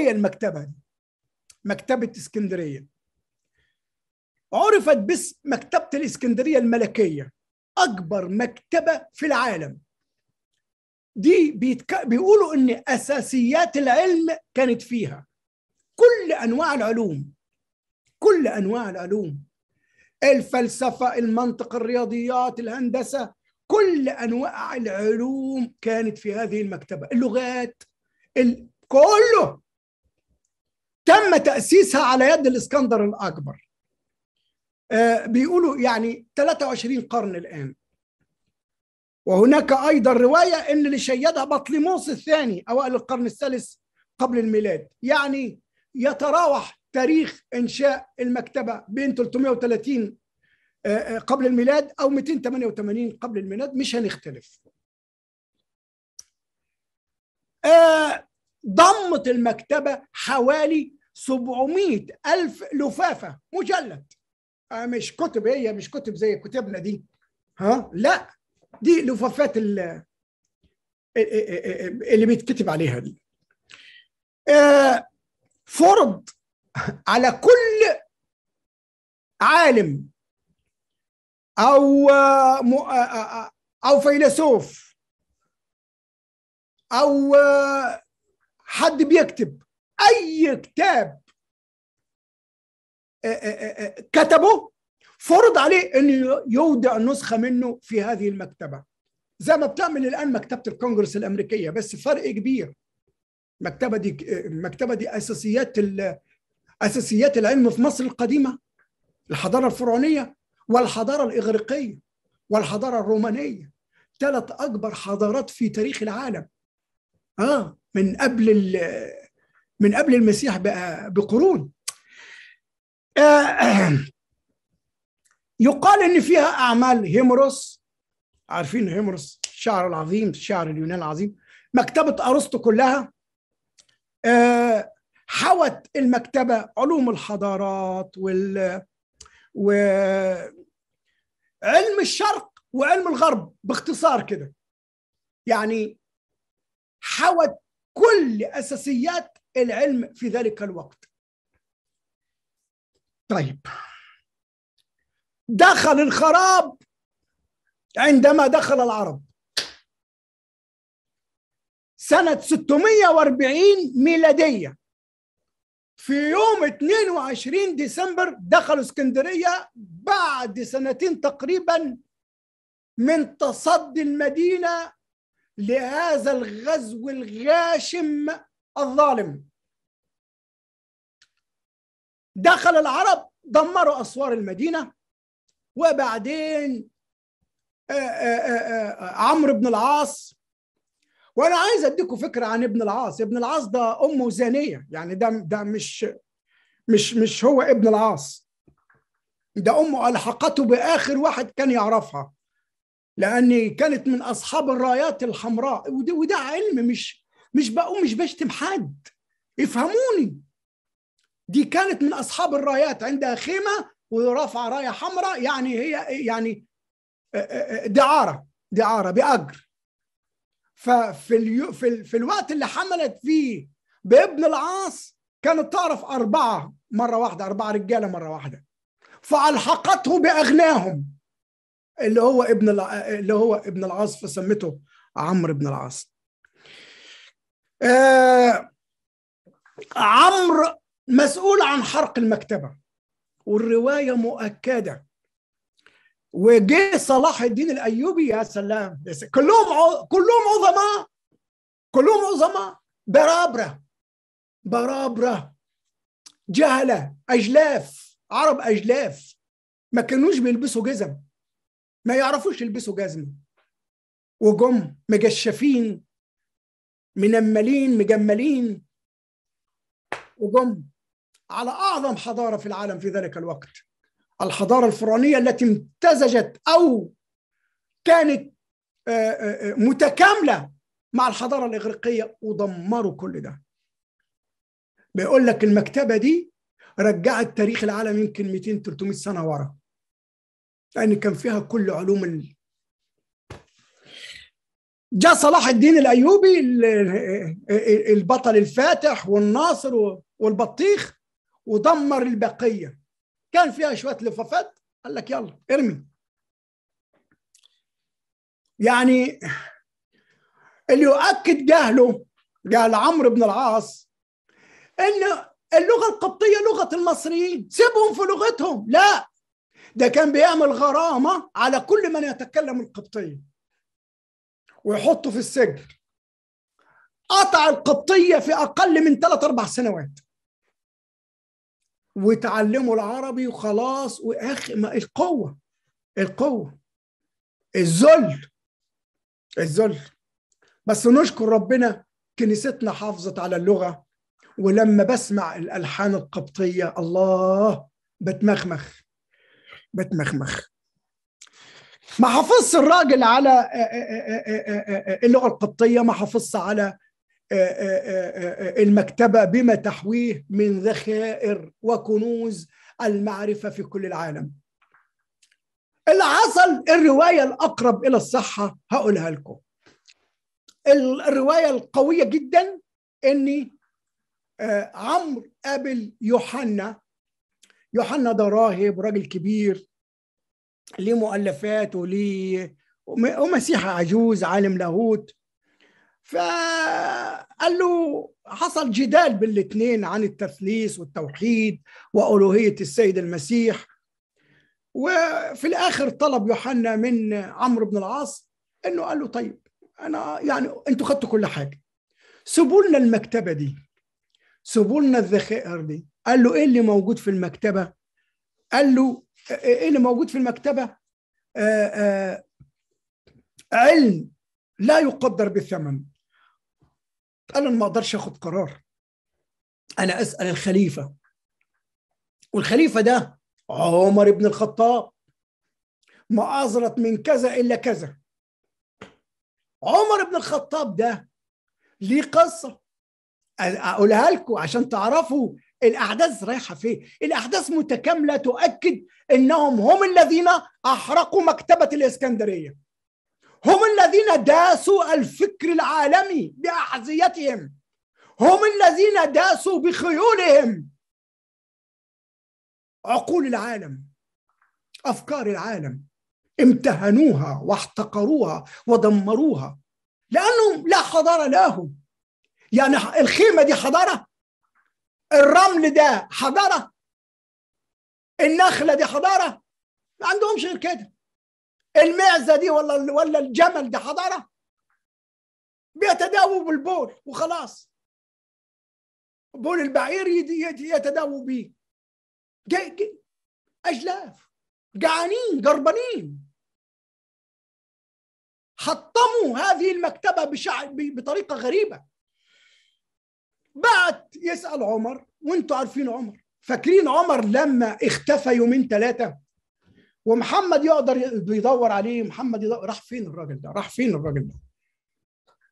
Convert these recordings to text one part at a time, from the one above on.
هي المكتبة دي مكتبة اسكندرية عرفت باسم مكتبة الاسكندرية الملكية أكبر مكتبة في العالم دي بيتك... بيقولوا إن أساسيات العلم كانت فيها كل أنواع العلوم كل أنواع العلوم الفلسفة المنطق الرياضيات الهندسة كل أنواع العلوم كانت في هذه المكتبة اللغات ال... كله تم تأسيسها على يد الإسكندر الأكبر آه، بيقولوا يعني 23 قرن الآن وهناك أيضا رواية أن اللي شيدها بطليموس الثاني أوائل القرن الثالث قبل الميلاد يعني يتراوح تاريخ إنشاء المكتبة بين 330 آه، آه، قبل الميلاد أو 288 قبل الميلاد مش هنختلف ضمت المكتبة حوالي 700 ألف لفافة مجلد آه، مش كتب هي مش كتب زي كتبنا دي ها لا دي لفافات آه، آه، اللي, بيتكتب عليها دي فرض على كل عالم او او فيلسوف او حد بيكتب اي كتاب آه، آه، آه، كتبه فرض عليه انه يودع نسخه منه في هذه المكتبه زي ما بتعمل الان مكتبه الكونغرس الامريكيه بس فرق كبير المكتبه دي المكتبه دي اساسيات اساسيات العلم في مصر القديمه الحضاره الفرعونيه والحضاره الاغريقيه والحضاره الرومانيه ثلاث اكبر حضارات في تاريخ العالم اه من قبل من قبل المسيح بقرون آه، آه، يقال ان فيها اعمال هيمروس عارفين هيمروس الشعر العظيم الشعر اليوناني العظيم مكتبه ارسطو كلها آه، حوت المكتبه علوم الحضارات وال وعلم الشرق وعلم الغرب باختصار كده يعني حوت كل اساسيات العلم في ذلك الوقت طيب دخل الخراب عندما دخل العرب سنة 640 ميلادية في يوم 22 ديسمبر دخلوا اسكندرية بعد سنتين تقريبا من تصدي المدينة لهذا الغزو الغاشم الظالم دخل العرب دمروا أسوار المدينة وبعدين آه، آه، آه، عمرو بن العاص وانا عايز اديكم فكره عن ابن العاص ابن العاص ده امه زانيه يعني ده ده مش مش مش هو ابن العاص ده امه الحقته باخر واحد كان يعرفها لان كانت من اصحاب الرايات الحمراء وده, وده علم مش مش بقوم مش بشتم حد افهموني دي كانت من اصحاب الرايات عندها خيمه ورافعه رايه حمراء يعني هي يعني آه، آه، آه، دعاره دعاره باجر ففي اليو في, في الوقت اللي حملت فيه بابن العاص كانت تعرف اربعه مره واحده اربعه رجاله مره واحده فالحقته باغناهم اللي هو ابن اللي هو ابن العاص فسمته عمرو بن العاص آه عمرو مسؤول عن حرق المكتبه والروايه مؤكده وجه صلاح الدين الايوبي يا سلام كلهم كلهم عظماء كلهم عظماء برابره برابره جهله اجلاف عرب اجلاف ما كانوش بيلبسوا جزم ما يعرفوش يلبسوا جزم وجم مجشفين منملين مجملين وجم على اعظم حضاره في العالم في ذلك الوقت الحضاره الفرعونيه التي امتزجت او كانت آه، آه، آه، متكامله مع الحضاره الاغريقيه ودمروا كل ده بيقول لك المكتبه دي رجعت تاريخ العالم يمكن 200 300 سنه ورا لان كان فيها كل علوم جاء صلاح الدين الايوبي البطل الفاتح والناصر والبطيخ ودمر البقيه كان فيها شويه لفافات قال لك يلا ارمي يعني اللي يؤكد جهله جهل عمرو بن العاص ان اللغه القبطيه لغه المصريين سيبهم في لغتهم لا ده كان بيعمل غرامه على كل من يتكلم القبطيه ويحطه في السجن قطع القبطيه في اقل من ثلاث اربع سنوات وتعلموا العربي وخلاص واخ ما القوه القوه الذل الذل بس نشكر ربنا كنيستنا حافظت على اللغه ولما بسمع الالحان القبطيه الله بتمخمخ بتمخمخ ما حافظش الراجل على اللغه القبطيه ما حافظش على المكتبه بما تحويه من ذخائر وكنوز المعرفه في كل العالم اللي حصل الروايه الاقرب الى الصحه هقولها لكم الروايه القويه جدا ان عمرو قابل يوحنا يوحنا ده راهب راجل كبير ليه مؤلفات وليه ومسيحة عجوز عالم لاهوت فقال له حصل جدال بالاثنين عن التثليث والتوحيد وألوهية السيد المسيح وفي الآخر طلب يوحنا من عمرو بن العاص أنه قال له طيب أنا يعني أنتوا خدتوا كل حاجة سيبوا لنا المكتبة دي سيبوا لنا الذخائر دي قال له إيه اللي موجود في المكتبة قال له إيه-, إيه-, ايه اللي موجود في المكتبه آآ آه، آآ آه، علم لا يقدر بالثمن قال انا ما اقدرش اخد قرار انا اسال الخليفه والخليفه ده عمر بن الخطاب ما أزرت من كذا إلا كذا عمر بن الخطاب ده ليه قصة أقولها لكم عشان تعرفوا الأحداث رايحة فين الأحداث متكاملة تؤكد أنهم هم الذين أحرقوا مكتبة الإسكندرية هم الذين داسوا الفكر العالمي بأحذيتهم هم الذين داسوا بخيولهم عقول العالم أفكار العالم امتهنوها واحتقروها ودمروها لأنهم لا حضارة لهم يعني الخيمة دي حضارة الرمل ده حضاره النخله دي حضاره ما عندهمش غير كده المعزه دي ولا ولا الجمل ده حضاره بيتداووا بالبول وخلاص بول البعير يتداووا بيه اجلاف جعانين جربانين حطموا هذه المكتبه بشع... بطريقه غريبه بعت يسال عمر وانتوا عارفين عمر فاكرين عمر لما اختفى يومين ثلاثه ومحمد يقدر بيدور عليه محمد يدور راح فين الراجل ده راح فين الراجل ده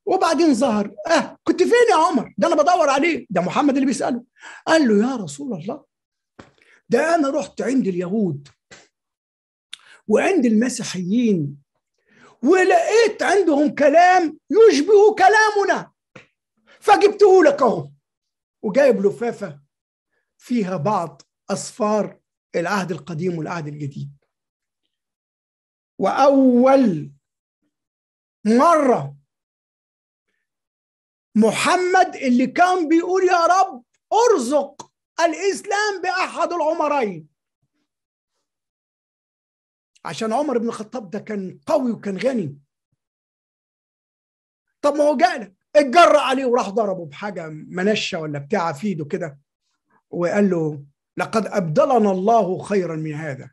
وبعدين ظهر اه كنت فين يا عمر ده انا بدور عليه ده محمد اللي بيساله قال له يا رسول الله ده انا رحت عند اليهود وعند المسيحيين ولقيت عندهم كلام يشبه كلامنا فجبته لك اهو وجايب لفافه فيها بعض اصفار العهد القديم والعهد الجديد واول مره محمد اللي كان بيقول يا رب ارزق الاسلام باحد العمرين عشان عمر بن الخطاب ده كان قوي وكان غني طب ما هو جالك اتجرى عليه وراح ضربه بحاجه منشه ولا بتاع في ايده كده وقال له لقد ابدلنا الله خيرا من هذا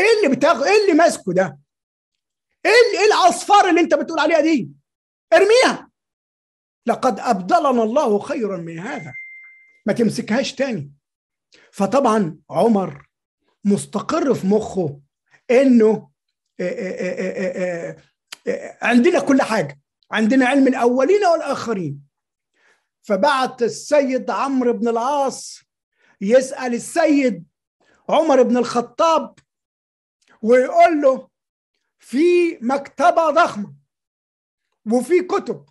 ايه اللي بتاخ... ايه اللي ماسكه ده ايه ايه العصفار اللي انت بتقول عليها دي ارميها لقد ابدلنا الله خيرا من هذا ما تمسكهاش تاني فطبعا عمر مستقر في مخه انه آه، آه، آه، عندنا كل حاجه عندنا علم الأولين والآخرين فبعت السيد عمرو بن العاص يسأل السيد عمر بن الخطاب ويقول له في مكتبة ضخمة وفي كتب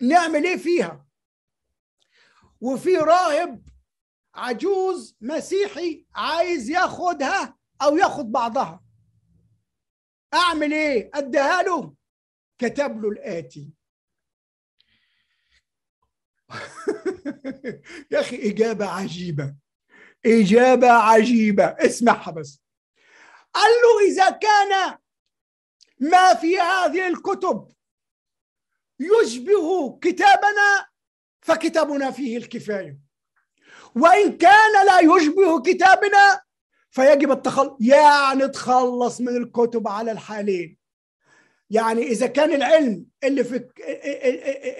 نعمل ايه فيها وفي راهب عجوز مسيحي عايز ياخدها او ياخد بعضها اعمل ايه اديها له كتب له الآتي يا أخي إجابة عجيبة إجابة عجيبة اسمعها بس قال له إذا كان ما في هذه الكتب يشبه كتابنا فكتابنا فيه الكفاية وإن كان لا يشبه كتابنا فيجب التخلص يعني تخلص من الكتب على الحالين يعني اذا كان العلم اللي في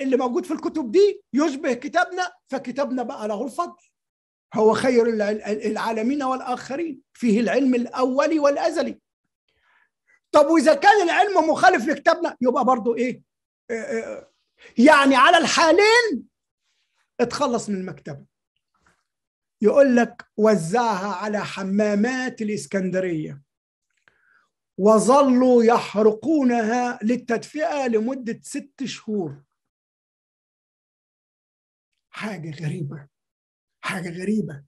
اللي موجود في الكتب دي يشبه كتابنا فكتابنا بقى له الفضل هو خير العالمين والاخرين فيه العلم الاولي والازلي طب واذا كان العلم مخالف لكتابنا يبقى برضه ايه يعني على الحالين اتخلص من المكتبه يقول لك وزعها على حمامات الاسكندريه وظلوا يحرقونها للتدفئة لمدة ست شهور حاجة غريبة حاجة غريبة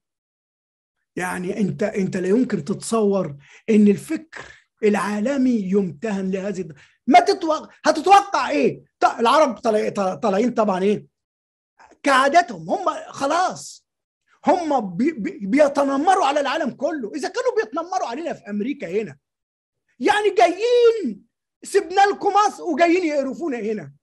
يعني انت انت لا يمكن تتصور ان الفكر العالمي يمتهن لهذه ما تتوقع هتتوقع ايه؟ العرب طالعين طبعا ايه؟ كعادتهم هم خلاص هم بي... بيتنمروا على العالم كله، اذا كانوا بيتنمروا علينا في امريكا هنا يعني جايين سيبنا لكم مصر وجايين يقرفونا هنا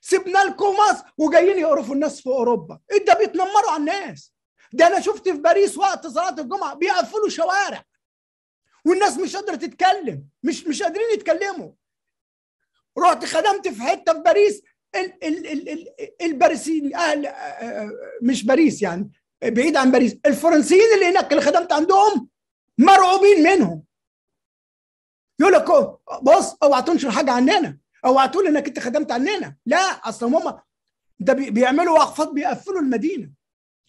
سيبنا لكم مصر وجايين يقرفوا الناس في اوروبا ايه ده بيتنمروا على الناس ده انا شفت في باريس وقت صلاه الجمعه بيقفلوا شوارع والناس مش قادره تتكلم مش مش قادرين يتكلموا رحت خدمت في حته في باريس ال ال ال ال الباريسيين اهل آه، آه، مش باريس يعني بعيد عن باريس الفرنسيين اللي هناك اللي خدمت عندهم مرعوبين منهم يقول لك بص اوعى تنشر حاجه عننا اوعى تقول انك انت خدمت عننا لا اصل هم ده بيعملوا وقفات بيقفلوا المدينه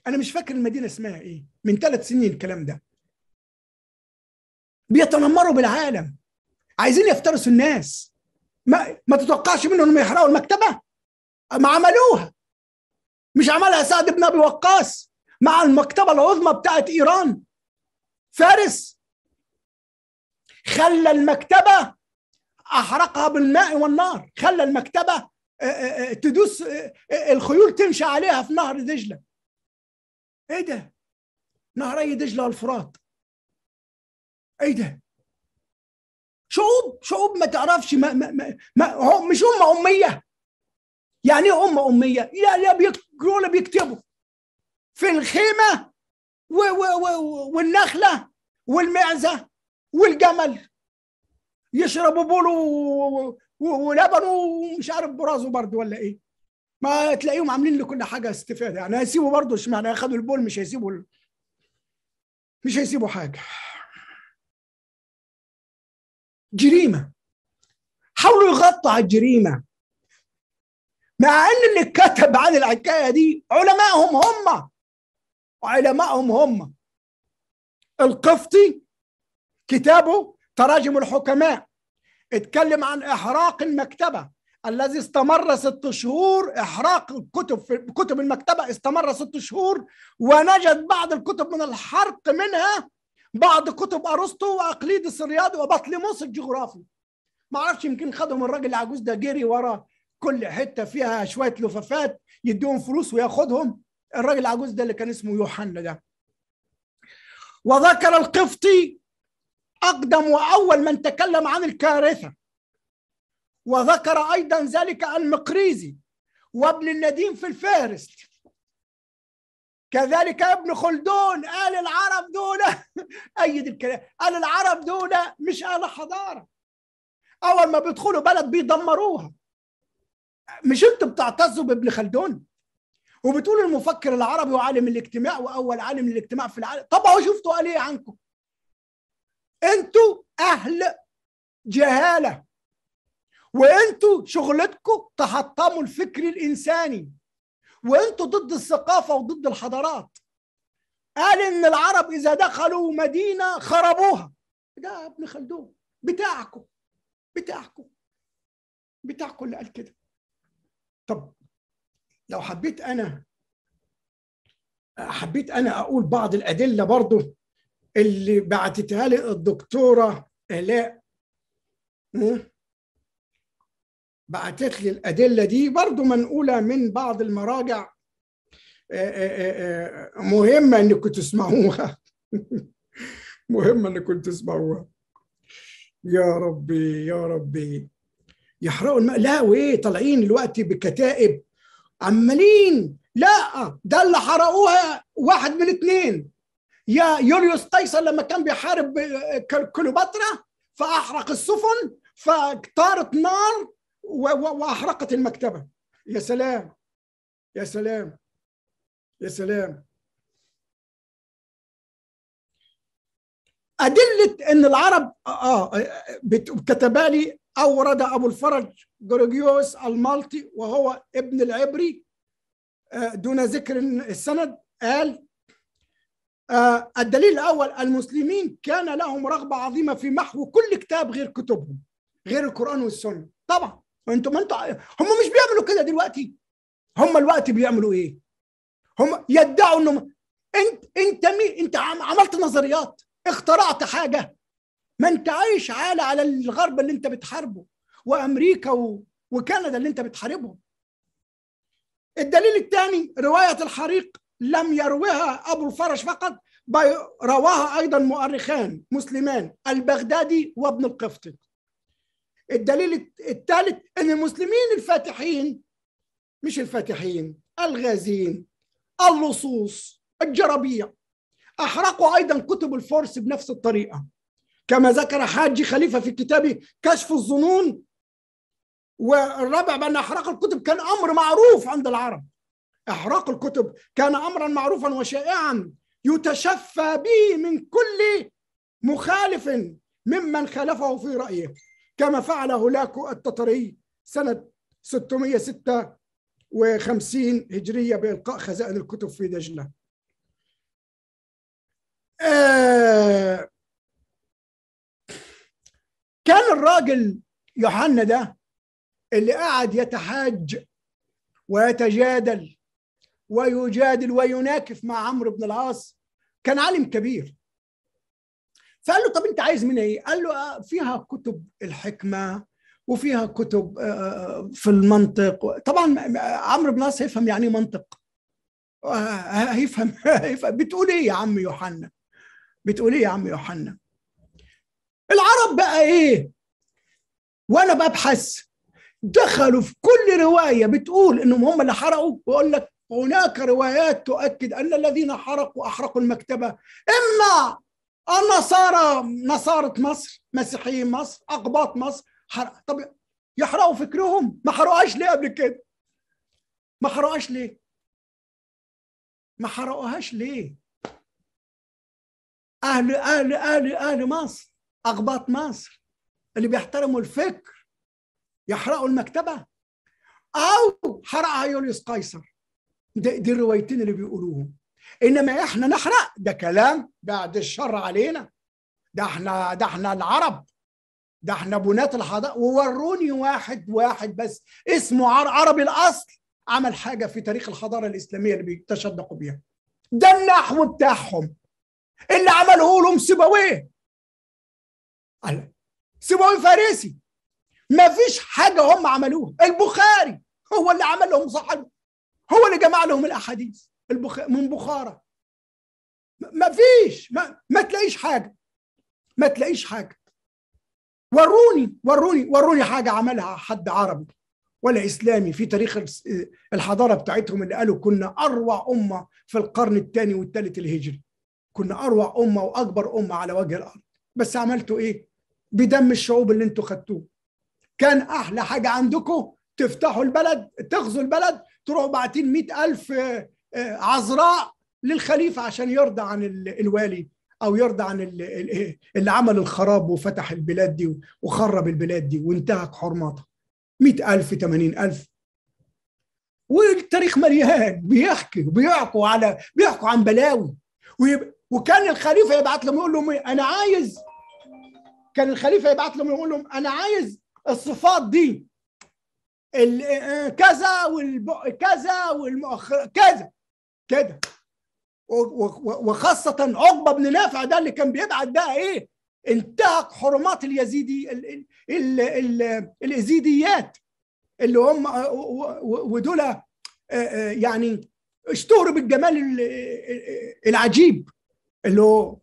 انا مش فاكر المدينه اسمها ايه من ثلاث سنين الكلام ده بيتنمروا بالعالم عايزين يفترسوا الناس ما ما تتوقعش منهم انهم يحرقوا المكتبه ما عملوها مش عملها سعد بن ابي وقاص مع المكتبه العظمى بتاعت ايران فارس خلى المكتبة أحرقها بالماء والنار خلى المكتبة آه، آه، آه، تدوس الخيول تمشي عليها في نهر دجلة إيه ده؟ نهري دجلة والفرات إيه ده؟ شعوب شعوب ما تعرفش ما ما ما هم مش هم أمية يعني ايه أمة أمية؟ لا لا بيقروا ولا بيكتبوا في الخيمة والنخلة والمعزة والجمل يشربوا بول ولبن ومش عارف برازه برضه ولا ايه ما تلاقيهم عاملين لكل حاجه استفاده يعني هيسيبوا برضه اشمعنى ياخدوا البول مش هيسيبوا ال... مش هيسيبوا حاجه جريمه حاولوا يغطوا على الجريمه مع ان اللي كتب عن الحكايه دي علمائهم هم علمائهم هم القفطي كتابه تراجم الحكماء اتكلم عن إحراق المكتبة الذي استمر ست شهور إحراق الكتب في كتب المكتبة استمر ست شهور ونجد بعض الكتب من الحرق منها بعض كتب أرسطو وأقليدس الرياضي وبطليموس الجغرافي ما اعرفش يمكن خدهم الراجل العجوز ده جري ورا كل حته فيها شويه لفافات يديهم فلوس وياخدهم الراجل العجوز ده اللي كان اسمه يوحنا ده وذكر القفطي أقدم وأول من تكلم عن الكارثة وذكر أيضا ذلك المقريزي وابن النديم في الفارس كذلك ابن خلدون قال العرب دول أيد الكلام قال العرب دول مش أهل حضارة أول ما بيدخلوا بلد بيدمروها مش أنتوا بتعتزوا بابن خلدون وبتقولوا المفكر العربي وعالم الاجتماع وأول عالم الاجتماع في العالم طب شفتوا قال إيه عنكم انتوا اهل جهاله وانتوا شغلتكم تحطموا الفكر الانساني وانتوا ضد الثقافه وضد الحضارات قال ان العرب اذا دخلوا مدينه خربوها ده ابن خلدون بتاعكم بتاعكم بتاعكم اللي قال كده طب لو حبيت انا حبيت انا اقول بعض الادله برضه اللي بعتتها لي الدكتوره الاء بعتت لي الادله دي برضو منقوله من بعض المراجع آه، آه، آه، مهمه انكم تسمعوها مهمه انكم تسمعوها يا ربي يا ربي يحرقوا الماء لا وايه طالعين دلوقتي بكتائب عمالين لا ده اللي حرقوها واحد من اتنين يا يوليوس قيصر لما كان بيحارب كليوباترا فاحرق السفن فطارت نار واحرقت المكتبه يا سلام يا سلام يا سلام أدلة أن العرب آه, آه، كتبالي أورد أبو الفرج جورجيوس المالطي وهو ابن العبري آه، دون ذكر السند قال آه، الدليل الأول المسلمين كان لهم رغبة عظيمة في محو كل كتاب غير كتبهم غير القرآن والسنة طبعا انتم انتم هم مش بيعملوا كده دلوقتي هم الوقت بيعملوا ايه هم يدعوا انهم انت انت مين انت عملت نظريات اخترعت حاجه ما انت عايش عالة على الغرب اللي انت بتحاربه وامريكا و... وكندا اللي انت بتحاربهم الدليل الثاني روايه الحريق لم يروها أبو الفرج فقط بل رواها أيضا مؤرخان مسلمان البغدادي وابن القفطي الدليل الثالث أن المسلمين الفاتحين مش الفاتحين الغازين اللصوص الجرابيع أحرقوا أيضا كتب الفرس بنفس الطريقة كما ذكر حاجي خليفة في كتابه كشف الظنون والرابع بأن أحراق الكتب كان أمر معروف عند العرب إحراق الكتب كان أمرا معروفا وشائعا يتشفى به من كل مخالف ممن خالفه في رأيه كما فعل هولاكو التطري سنة 656 هجرية بإلقاء خزائن الكتب في دجلة آه، كان الراجل يوحنا ده اللي قعد يتحاج ويتجادل ويجادل ويناكف مع عمرو بن العاص كان عالم كبير فقال له طب انت عايز من ايه؟ قال له آه، فيها كتب الحكمه وفيها كتب آه، في المنطق طبعا آه، عمرو بن العاص هيفهم يعني ايه منطق هيفهم بتقول ايه يا عم يوحنا بتقول ايه يا عم يوحنا العرب بقى ايه وانا ببحث دخلوا في كل روايه بتقول انهم هم اللي حرقوا ويقول لك هناك روايات تؤكد أن الذين حرقوا أحرقوا المكتبة إما النصارى نصارة مصر مسيحيين مصر أقباط مصر حرق. طب يحرقوا فكرهم ما حرقوهاش ليه قبل كده ما حرقوهاش ليه ما حرقوهاش ليه أهل أهل أهل أهل مصر أقباط مصر اللي بيحترموا الفكر يحرقوا المكتبة أو حرقها يوليوس قيصر دي, دي الروايتين اللي بيقولوهم انما احنا نحرق ده كلام بعد الشر علينا ده احنا ده احنا العرب ده احنا بنات الحضاره ووروني واحد واحد بس اسمه عربي الاصل عمل حاجه في تاريخ الحضاره الاسلاميه اللي بيتشدقوا بيها ده النحو بتاعهم اللي عمله لهم سيبويه سيبويه فارسي ما فيش حاجه هم عملوها البخاري هو اللي عمل لهم صحيح هو اللي جمع لهم الاحاديث من بخارى ما فيش ما, ما تلاقيش حاجه ما تلاقيش حاجه وروني وروني وروني حاجه عملها حد عربي ولا اسلامي في تاريخ الحضاره بتاعتهم اللي قالوا كنا اروع امه في القرن الثاني والثالث الهجري كنا اروع امه واكبر امه على وجه الارض بس عملتوا ايه بدم الشعوب اللي انتوا خدتوه كان احلى حاجه عندكم تفتحوا البلد تغزوا البلد تروحوا باعتين مئة ألف آه، آه، عذراء للخليفة عشان يرضى عن الوالي أو يرضى عن إيه، اللي عمل الخراب وفتح البلاد دي وخرب البلاد دي وانتهك حرماتها مئة ألف تمانين ألف والتاريخ مليان بيحكي بيحكوا على بيحكوا عن بلاوي ويب... وكان الخليفه يبعت لهم يقول لهم إيه، انا عايز كان الخليفه يبعت لهم يقول لهم انا عايز الصفات دي آه، آه، كذا والب... كذا والمؤخر كذا كده وخاصة عقبة بن نافع ده اللي كان بيبعت ده ايه انتهك حرمات اليزيدي ال... ال... ال... الازيديات اللي هم آه، ودول يعني اشتهروا بالجمال العجيب اللي هو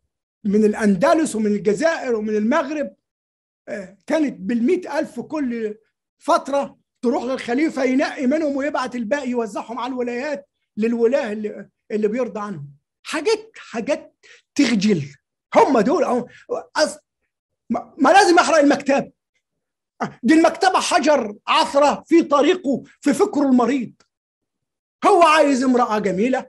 من الأندلس ومن الجزائر ومن المغرب كانت بالمئة ألف كل فترة تروح للخليفه ينقي منهم ويبعت الباقي يوزعهم على الولايات للولاه اللي, اللي بيرضى عنهم حاجات حاجات تخجل هم دول أو أص... ما... ما لازم احرق المكتبه دي المكتبه حجر عثره في طريقه في فكره المريض هو عايز امراه جميله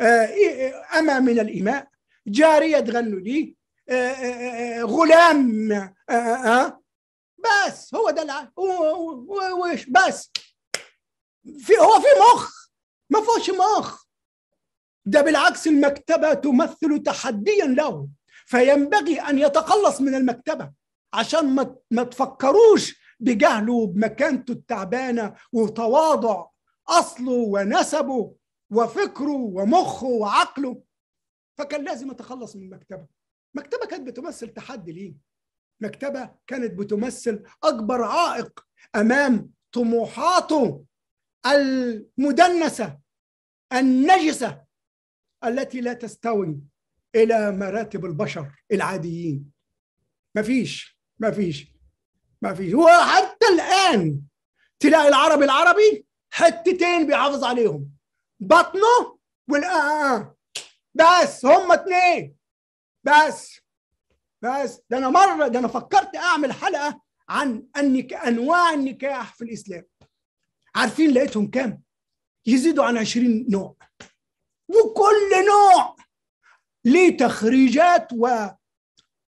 آه، آه، أما من الإماء جارية تغنوا لي آه، غلام بس هو ده الع... وش بس في هو في مخ ما فيهوش مخ ده بالعكس المكتبة تمثل تحديا له فينبغي أن يتخلص من المكتبة عشان ما, ما تفكروش بجهله وبمكانته التعبانة وتواضع أصله ونسبه وفكره ومخه وعقله فكان لازم أتخلص من المكتبة مكتبة كانت بتمثل تحدي ليه مكتبه كانت بتمثل اكبر عائق امام طموحاته المدنسه النجسه التي لا تستوي الى مراتب البشر العاديين مفيش مفيش مفيش وحتى الان تلاقي العربي العربي حتتين بيحافظ عليهم بطنه والآه بس هم اتنين بس بس ده انا مره ده انا فكرت اعمل حلقه عن النكاح انواع النكاح في الاسلام عارفين لقيتهم كام يزيدوا عن 20 نوع وكل نوع ليه تخريجات و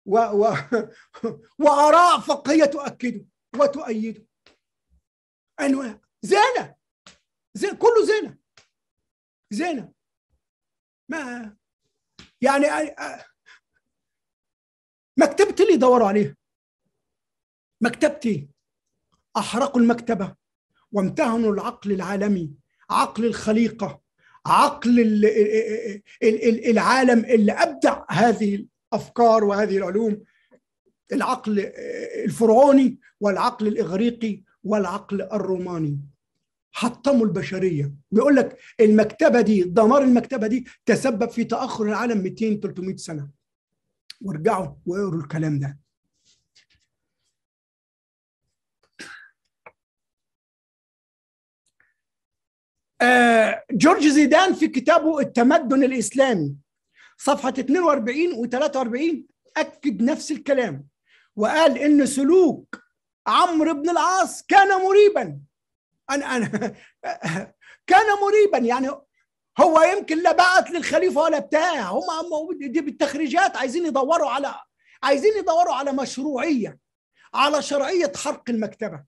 و, و... واراء فقهيه تؤكده وتؤيده انواع زينة زين كله زينة زينة ما يعني مكتبتي اللي دوروا عليها مكتبتي أحرقوا المكتبة وامتهنوا العقل العالمي عقل الخليقة عقل العالم اللي أبدع هذه الأفكار وهذه العلوم العقل الفرعوني والعقل الإغريقي والعقل الروماني حطموا البشرية بيقول لك المكتبة دي دمار المكتبة دي تسبب في تأخر العالم 200-300 سنة وارجعوا واقروا الكلام ده آه، جورج زيدان في كتابه التمدن الإسلامي صفحة 42 و 43 أكد نفس الكلام وقال إن سلوك عمرو بن العاص كان مريبا أنا أنا كان مريبا يعني هو يمكن لا بعت للخليفه ولا بتاع هم دي بالتخريجات عايزين يدوروا على عايزين يدوروا على مشروعيه على شرعيه حرق المكتبه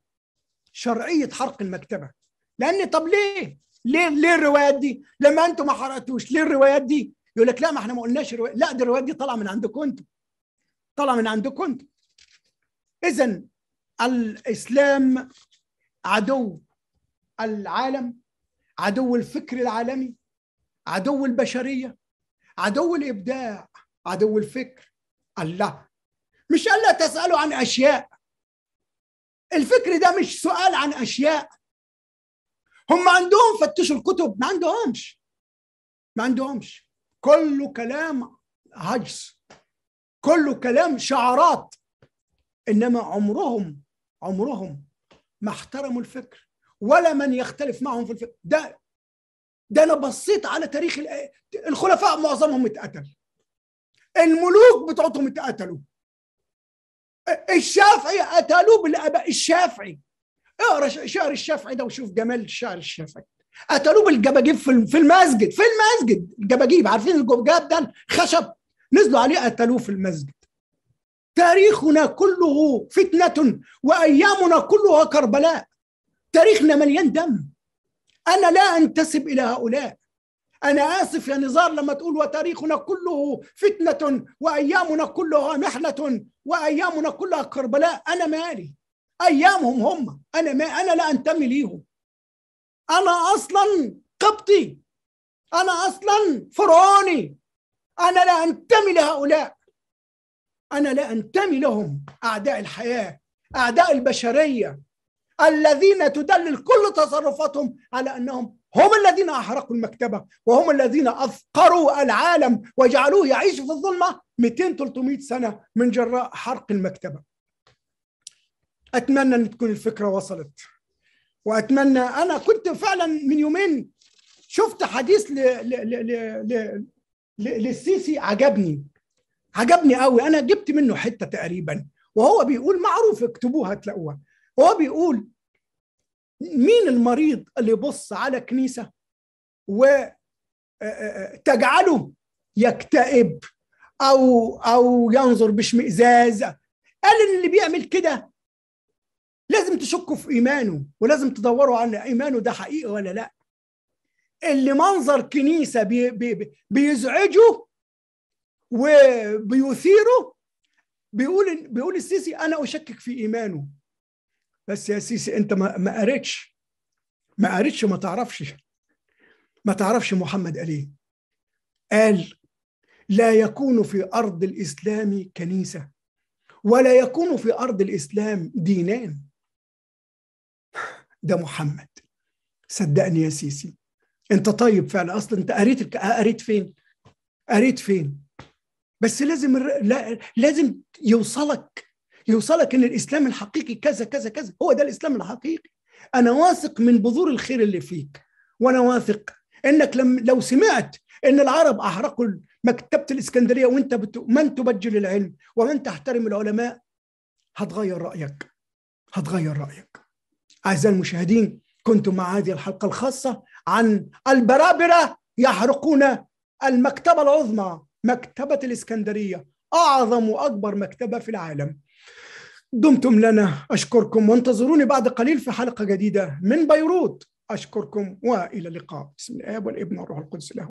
شرعيه حرق المكتبه لان طب ليه ليه ليه الروايات دي لما انتم ما حرقتوش ليه الروايات دي يقول لك لا ما احنا ما قلناش روايات لا دي الروايات دي طالعه من عندكم انتم طالعه من عندكم انتم اذا الاسلام عدو العالم عدو الفكر العالمي عدو البشرية عدو الإبداع عدو الفكر الله مش ألا تسألوا عن أشياء الفكر ده مش سؤال عن أشياء هم عندهم فتشوا الكتب ما عندهمش ما عندهمش كله كلام هجس كله كلام شعارات انما عمرهم عمرهم ما احترموا الفكر ولا من يختلف معهم في الفكر ده ده انا بصيت على تاريخ الخلفاء معظمهم اتقتل الملوك بتوعتهم اتقتلوا الشافعي قتلوه بالاباء الشافعي اقرا شعر الشافعي ده وشوف جمال الشعر الشافعي قتلوه بالجباجيب في المسجد في المسجد الجباجيب عارفين الجبجاب ده خشب نزلوا عليه قتلوه في المسجد تاريخنا كله فتنة وأيامنا كلها كربلاء تاريخنا مليان دم أنا لا أنتسب إلى هؤلاء أنا آسف يا نزار لما تقول وتاريخنا كله فتنة وأيامنا كلها محنة وأيامنا كلها كربلاء أنا مالي أيامهم هم أنا ما أنا لا أنتمي ليهم أنا أصلا قبطي أنا أصلا فرعوني أنا لا أنتمي لهؤلاء أنا لا أنتمي لهم أعداء الحياة أعداء البشرية الذين تدلل كل تصرفاتهم على انهم هم الذين احرقوا المكتبه وهم الذين افقروا العالم وجعلوه يعيش في الظلمه 200 300 سنه من جراء حرق المكتبه. اتمنى ان تكون الفكره وصلت. واتمنى انا كنت فعلا من يومين شفت حديث ل... ل... ل... ل... ل... للسيسي عجبني عجبني قوي انا جبت منه حته تقريبا وهو بيقول معروف اكتبوها تلاقوها هو بيقول مين المريض اللي يبص على كنيسه وتجعله آه، آه، آه، يكتئب او او ينظر باشمئزاز قال ان اللي بيعمل كده لازم تشكوا في ايمانه ولازم تدوروا عن ايمانه ده حقيقي ولا لا اللي منظر كنيسه بي بي بيزعجه وبيثيره بيقول بيقول السيسي انا اشكك في ايمانه بس يا سيسي انت ما قريتش ما قريتش ما تعرفش ما تعرفش محمد قال ايه قال لا يكون في ارض الاسلام كنيسه ولا يكون في ارض الاسلام دينان ده محمد صدقني يا سيسي انت طيب فعلا اصلا انت قريت قريت فين قريت فين بس لازم لا لازم يوصلك يوصلك ان الاسلام الحقيقي كذا كذا كذا هو ده الاسلام الحقيقي انا واثق من بذور الخير اللي فيك وانا واثق انك لم لو سمعت ان العرب احرقوا مكتبه الاسكندريه وانت بت... من تبجل العلم ومن تحترم العلماء هتغير رايك هتغير رايك اعزائي المشاهدين كنتم مع هذه الحلقه الخاصه عن البرابره يحرقون المكتبه العظمى مكتبه الاسكندريه اعظم واكبر مكتبه في العالم دمتم لنا أشكركم وانتظروني بعد قليل في حلقة جديدة من بيروت أشكركم وإلى اللقاء بسم الآب والابن والروح القدس له